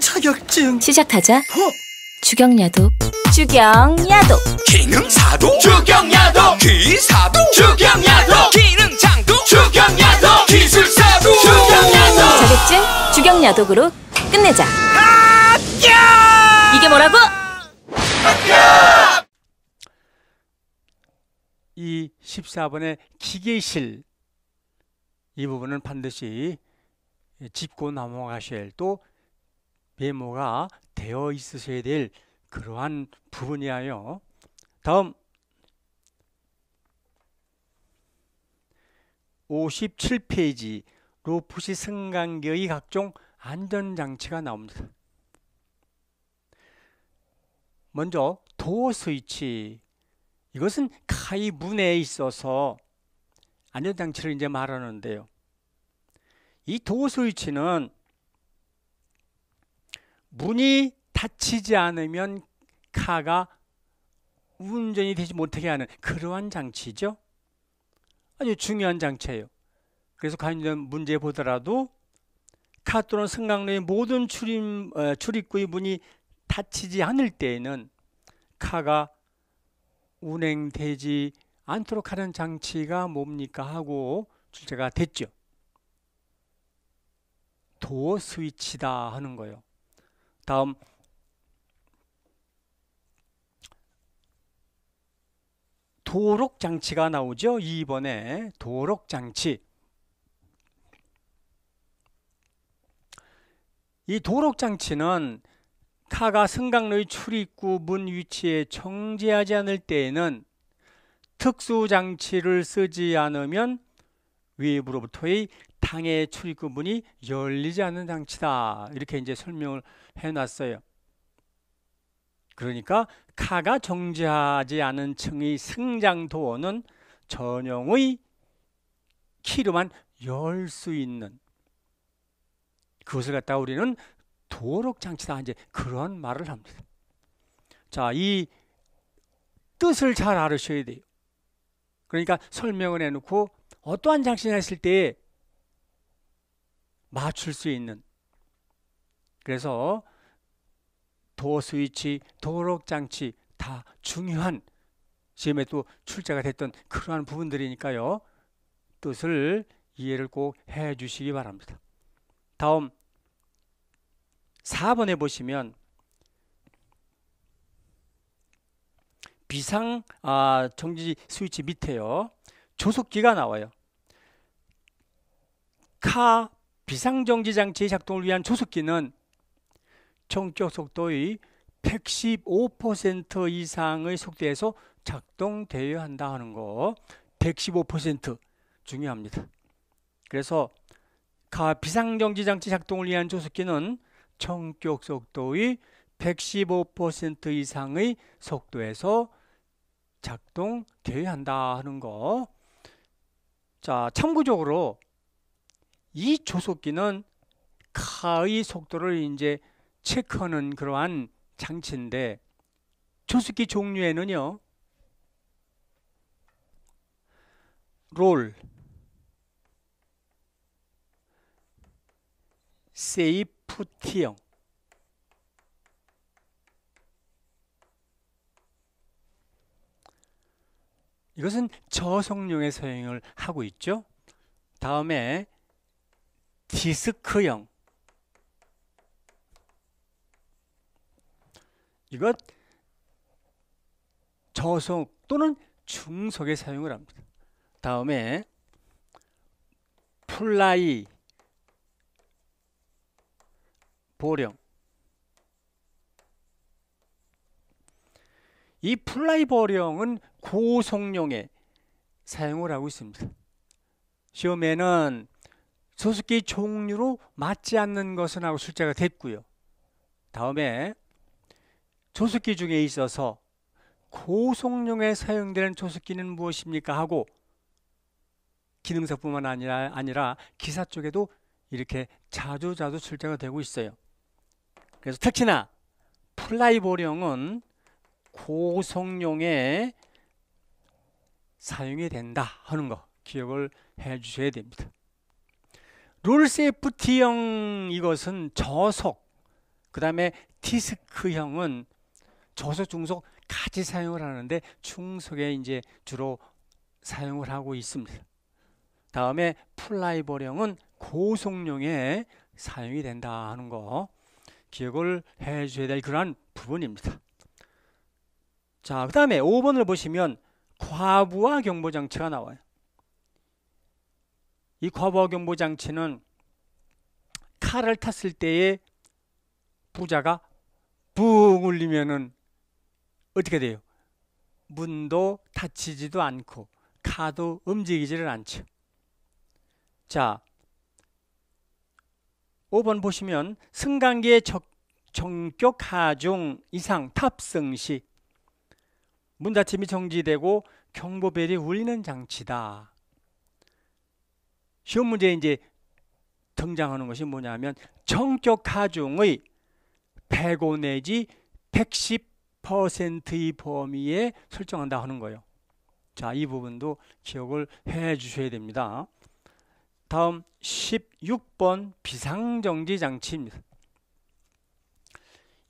자격증 시작하자 어? 주경야도 주경야도 기능사도 주경야도 기사도 주경야도 기능장도 주경야도 기술사도 주경야도 자격증 주경야독으로 끝내자 이게 뭐라고? 이 14번의 기계실 이 부분은 반드시 짚고 넘어가실 또 메모가 되어 있으셔야 될 그러한 부분이에요. 다음 57페이지 로프시 승강기의 각종 안전장치가 나옵니다. 먼저 도어 스위치 이것은 카이 문에 있어서 안전장치를 이제 말하는데요. 이 도어 스위치는 문이 닫히지 않으면 카가 운전이 되지 못하게 하는 그러한 장치죠. 아주 중요한 장치예요. 그래서 관련 문제 보더라도 카 또는 승강로의 모든 출입, 어, 출입구의 문이 닫히지 않을 때에는 카가 운행되지 않도록 하는 장치가 뭡니까 하고 출제가 됐죠. 도어 스위치다 하는 거예요. 다음 도록 장치가 나오죠. 2번에 도록 장치. 이 도록 장치는 카가 승강로의 출입구 문 위치에 정지하지 않을 때에는 특수 장치를 쓰지 않으면 외부로부터의 당의 출입구 문이 열리지 않는 장치다. 이렇게 이제 설명을 해놨어요. 그러니까 카가 정지하지 않은 층의 승장도어는 전용의 키로만 열 수 있는 그것을 갖다 우리는 도록 장치다 이제 그런 말을 합니다. 자, 이 뜻을 잘 알으셔야 돼요. 그러니까 설명을 해놓고 어떠한 장치냐 했을 때 맞출 수 있는 그래서 도어 스위치, 도어록 장치 다 중요한 시험에 또 출제가 됐던 그러한 부분들이니까요. 뜻을 이해를 꼭 해 주시기 바랍니다. 다음 4번에 보시면 비상 아, 정지 스위치 밑에요. 조속기가 나와요. 카 비상정지 장치의 작동을 위한 조속기는 총격 속도의 115% 이상의 속도에서 작동되어야 한다 하는 거. 115% 중요합니다. 그래서 비상정지 장치 작동을 위한 조속기는 총격 속도의 115% 이상의 속도에서 작동되어야 한다 하는 거. 자, 참고적으로 이 조속기는 카의 속도를 이제 체크하는 그러한 장치인데 조속기 종류에는요. 롤 세이프티형 이것은 저성용의 사용을 하고 있죠. 다음에 디스크형 이것 저속 또는 중속에 사용을 합니다. 다음에 플라이 보령 이 플라이 보령은 고속용에 사용을 하고 있습니다. 시험에는 소수기 종류로 맞지 않는 것은 하고 숫자가 됐고요. 다음에 조수기 중에 있어서 고속용에 사용되는 조수기는 무엇입니까? 하고 기능사뿐만 아니라, 아니라 기사 쪽에도 이렇게 자주 자주 출제가 되고 있어요. 그래서 특히나 플라이보령은 고속용에 사용이 된다 하는 거 기억을 해 주셔야 됩니다. 롤 세프티형 이것은 저속, 그 다음에 디스크형은 저속, 중속 같이 사용을 하는데 중속에 이제 주로 사용을 하고 있습니다. 다음에 플라이버령은 고속용에 사용이 된다 하는 거 기억을 해줘야될 그러한 부분입니다. 자, 그 다음에 5번을 보시면 과부하 경보 장치가 나와요. 이 과부하경보 장치는 칼을 탔을 때에 부자가 붕 울리면은 어떻게 돼요? 문도 닫히지도 않고 카도 움직이지를 않죠. 자, 5번 보시면 승강기의 정격 하중 이상 탑승 시문 닫힘이 정지되고 경보벨이 울리는 장치다. 시험 문제에 이제 등장하는 것이 뭐냐면 정격 하중의 105 내지 110%의 범위에 설정한다 하는 거예요. 자, 이 부분도 기억을 해 주셔야 됩니다. 다음 16번 비상정지 장치입니다.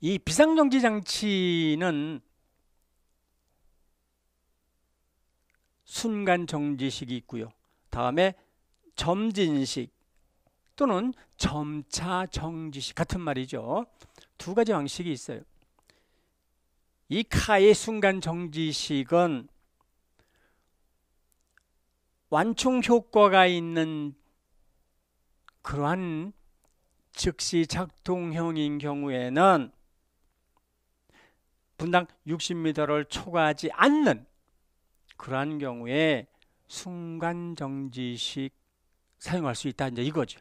이 비상정지 장치는 순간 정지식이 있고요. 다음에 점진식 또는 점차 정지식 같은 말이죠. 두 가지 방식이 있어요. 이 카의 순간 정지식은 완충 효과가 있는 그러한 즉시 작동형인 경우에는 분당 60m를 초과하지 않는 그러한 경우에 순간 정지식 사용할 수 있다 이제 이거죠.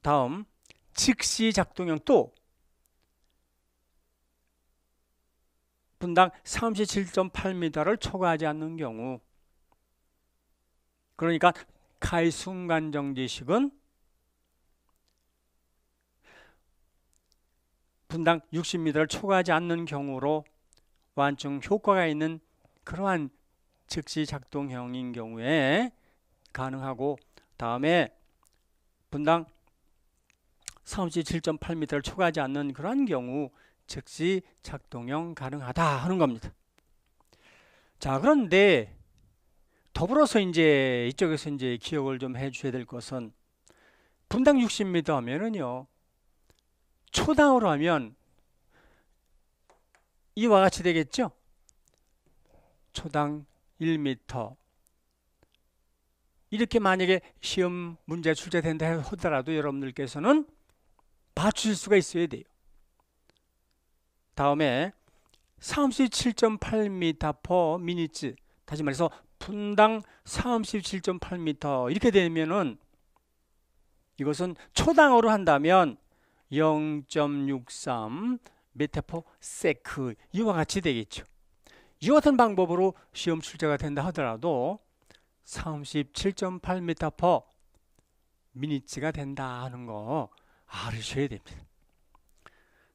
다음 즉시 작동형 또 분당 37.8m를 초과하지 않는 경우 그러니까 카이 순간정지식은 분당 60m를 초과하지 않는 경우로 완충 효과가 있는 그러한 즉시 작동형인 경우에 가능하고 다음에 분당 37.8m를 초과하지 않는 그러한 경우 즉시 작동형 가능하다 하는 겁니다. 자 그런데 더불어서 이제 이쪽에서 이제 기억을 좀 해주셔야 될 것은 분당 60m 하면은요 초당으로 하면 이와 같이 되겠죠. 초당 1m 이렇게 만약에 시험 문제 출제된다 하더라도 여러분들께서는 맞추실 수가 있어야 돼요. 다음에 37.8m p 미니 m 다시 말해서 분당 37.8m 이렇게 되면은 이것은 초당으로 한다면 0.63 m 타포 세크 이와 같이 되겠죠. 이와 같은 방법으로 시험 출제가 된다 하더라도 37.8m 퍼 미니츠가 된다 하는 거 알으셔야 됩니다.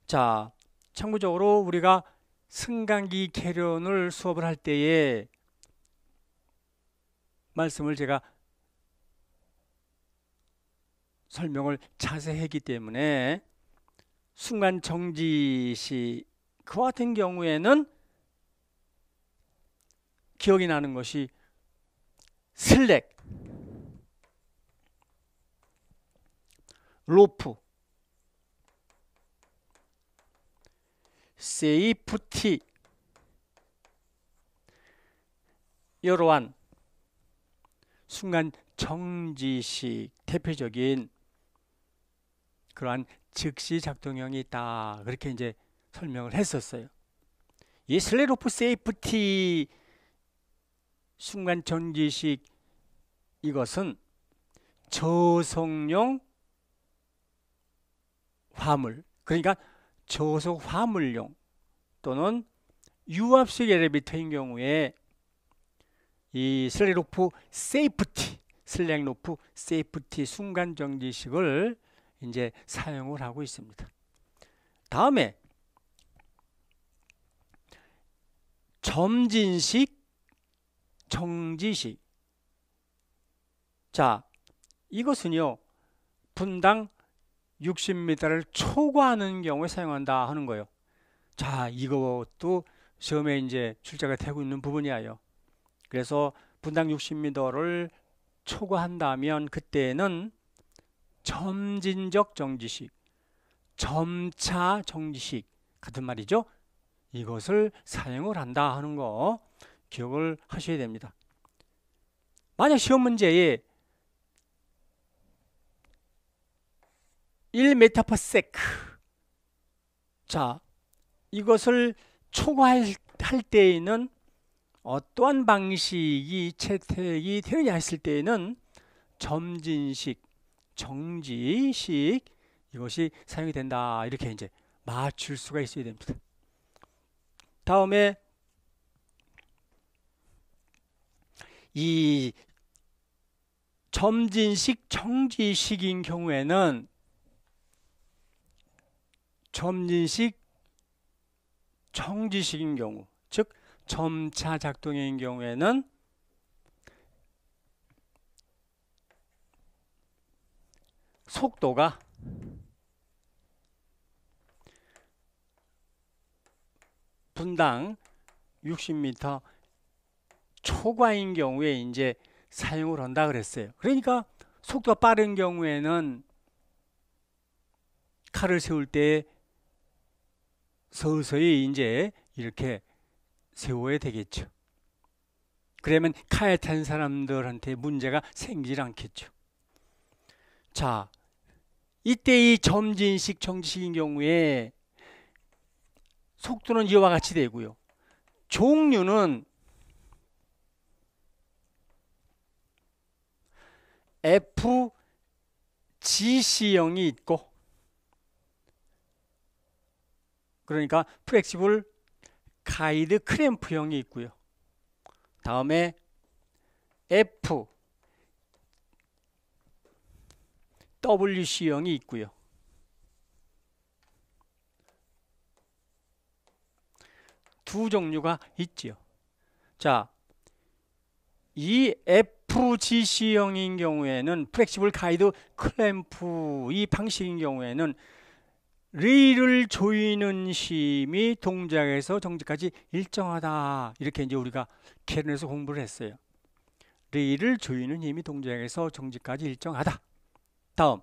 자, 참고적으로 우리가 승강기 개련을 수업을 할 때에 말씀을 제가 설명을 자세히 했기 때문에 순간 정지 시 그와 같은 경우에는 기억이 나는 것이 슬랙, 로프, 세이프티, 이러한 순간 정지식 대표적인 그러한 즉시 작동형이 있다. 그렇게 이제 설명을 했었어요. 이 슬레로프 세이프티 순간 전지식 이것은 저속용 화물 그러니까 저속 화물용 또는 유압식 엘리베이터인 경우에 이 슬랙 로프 세이프티 슬랙 로프 세이프티 순간 정지식을 이제 사용을 하고 있습니다. 다음에 점진식 정지식 자, 이것은요, 분당 60m를 초과하는 경우에 사용한다 하는 거예요. 자, 이것도 시험에 이제 출제가 되고 있는 부분이에요. 그래서 분당 60m를 초과한다면 그때는 점진적 정지식, 점차 정지식 같은 말이죠. 이것을 사용을 한다 하는 거. 기억을 하셔야 됩니다. 만약 시험 문제에 1메타퍼자 이것을 초과할 때에는 어떠한 방식이 채택이 되느냐 했을 때에는 점진식, 정지식 이것이 사용이 된다 이렇게 이제 맞출 수가 있어야 됩니다. 다음에 이 점진식 청지식인 경우에는 점진식 청지식인 경우 즉 점차 작동인 경우에는 속도가 분당 60m 초과인 경우에 이제 사용을 한다 그랬어요. 그러니까 속도가 빠른 경우에는 칼을 세울 때 서서히 이제 이렇게 세워야 되겠죠. 그러면 칼에탄 사람들한테 문제가 생기지 않겠죠. 자, 이때 이 점진식 정지식인 경우에 속도는 이와 같이 되고요. 종류는 FGC형이 있고 그러니까 플렉시블 가이드 크램프형이 있고요. 다음에 F WC형이 있고요. 두 종류가 있지요. 자, 이 F 프지시형인 경우에는 플렉시블 가이드 클램프 이 방식인 경우에는 레일을 조이는 힘이 동작에서 정지까지 일정하다 이렇게 이제 우리가 캐논에서 공부를 했어요. 레일을 조이는 힘이 동작에서 정지까지 일정하다. 다음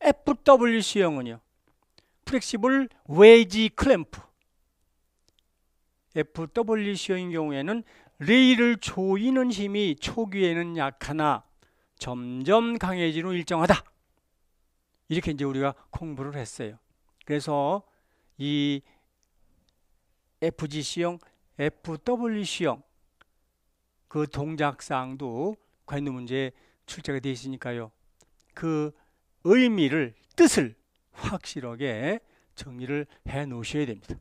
FWC형은요. 플렉시블 웨지 클램프 FWC형인 경우에는 레이를 조이는 힘이 초기에는 약하나 점점 강해지는 일정하다. 이렇게 이제 우리가 공부를 했어요. 그래서 이 FGC형, FWC형 그 동작상도 관도 문제 에 출제가 되어 있으니까요. 그 의미를 뜻을 확실하게 정리를 해 놓으셔야 됩니다.